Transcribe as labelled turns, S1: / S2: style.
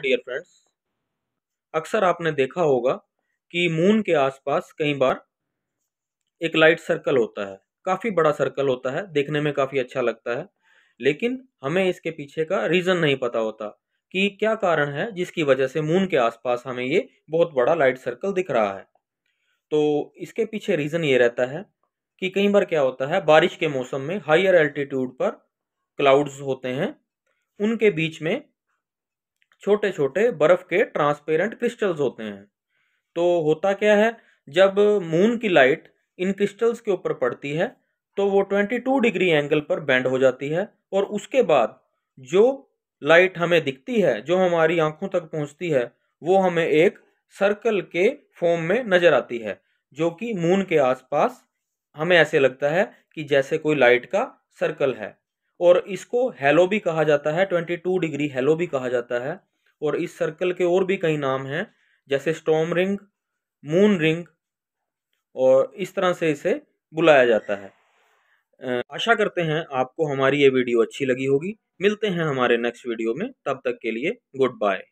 S1: dear friends अक्सर आपने देखा होगा कि मून के आसपास कई बार एक लाइट सर्कल होता है काफ़ी बड़ा सर्कल होता है देखने में काफ़ी अच्छा लगता है लेकिन हमें इसके पीछे का रीज़न नहीं पता होता कि क्या कारण है जिसकी वजह से मून के आसपास हमें ये बहुत बड़ा लाइट सर्कल दिख रहा है तो इसके पीछे रीज़न ये रहता है कि कई बार क्या होता है बारिश के मौसम में हायर एल्टीट्यूड पर क्लाउड्स होते हैं उनके बीच में छोटे छोटे बर्फ के ट्रांसपेरेंट क्रिस्टल्स होते हैं तो होता क्या है जब मून की लाइट इन क्रिस्टल्स के ऊपर पड़ती है तो वो 22 डिग्री एंगल पर बेंड हो जाती है और उसके बाद जो लाइट हमें दिखती है जो हमारी आंखों तक पहुंचती है वो हमें एक सर्कल के फॉर्म में नज़र आती है जो कि मून के आसपास हमें ऐसे लगता है कि जैसे कोई लाइट का सर्कल है और इसको हेलो भी कहा जाता है 22 डिग्री हेलो भी कहा जाता है और इस सर्कल के और भी कई नाम हैं जैसे स्टॉम रिंग मून रिंग और इस तरह से इसे बुलाया जाता है आशा करते हैं आपको हमारी ये वीडियो अच्छी लगी होगी मिलते हैं हमारे नेक्स्ट वीडियो में तब तक के लिए गुड बाय